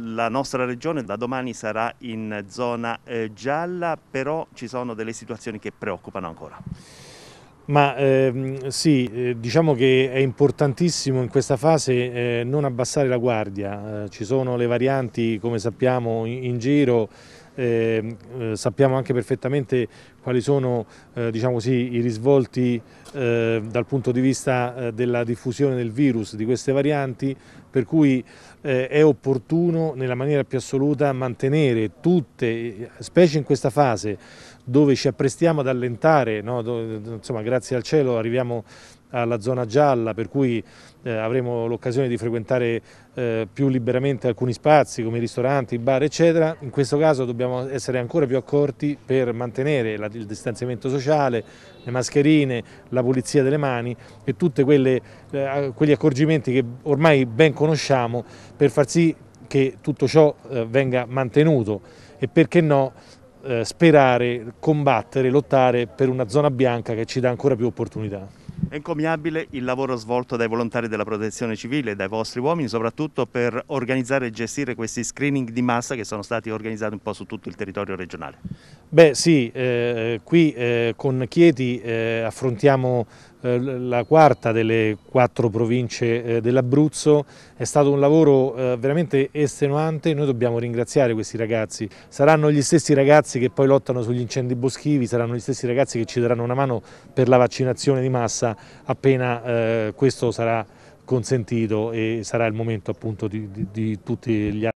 La nostra regione da domani sarà in zona eh, gialla, però ci sono delle situazioni che preoccupano ancora. Ma ehm, sì, eh, diciamo che è importantissimo in questa fase eh, non abbassare la guardia, eh, ci sono le varianti come sappiamo in, in giro, Ehm, eh, sappiamo anche perfettamente quali sono eh, diciamo così, i risvolti eh, dal punto di vista eh, della diffusione del virus, di queste varianti, per cui eh, è opportuno nella maniera più assoluta mantenere tutte, specie in questa fase dove ci apprestiamo ad allentare, no? dove, insomma, grazie al cielo arriviamo alla zona gialla per cui eh, avremo l'occasione di frequentare eh, più liberamente alcuni spazi come i ristoranti, i bar eccetera, in questo caso dobbiamo essere ancora più accorti per mantenere la, il distanziamento sociale, le mascherine, la pulizia delle mani e tutti eh, quegli accorgimenti che ormai ben conosciamo per far sì che tutto ciò eh, venga mantenuto e perché no eh, sperare, combattere, lottare per una zona bianca che ci dà ancora più opportunità. È encomiabile il lavoro svolto dai volontari della protezione civile, dai vostri uomini, soprattutto per organizzare e gestire questi screening di massa che sono stati organizzati un po' su tutto il territorio regionale. Beh sì, eh, qui eh, con Chieti eh, affrontiamo eh, la quarta delle quattro province eh, dell'Abruzzo, è stato un lavoro eh, veramente estenuante, noi dobbiamo ringraziare questi ragazzi, saranno gli stessi ragazzi che poi lottano sugli incendi boschivi, saranno gli stessi ragazzi che ci daranno una mano per la vaccinazione di massa appena questo sarà consentito e sarà il momento appunto di, di, di tutti gli altri.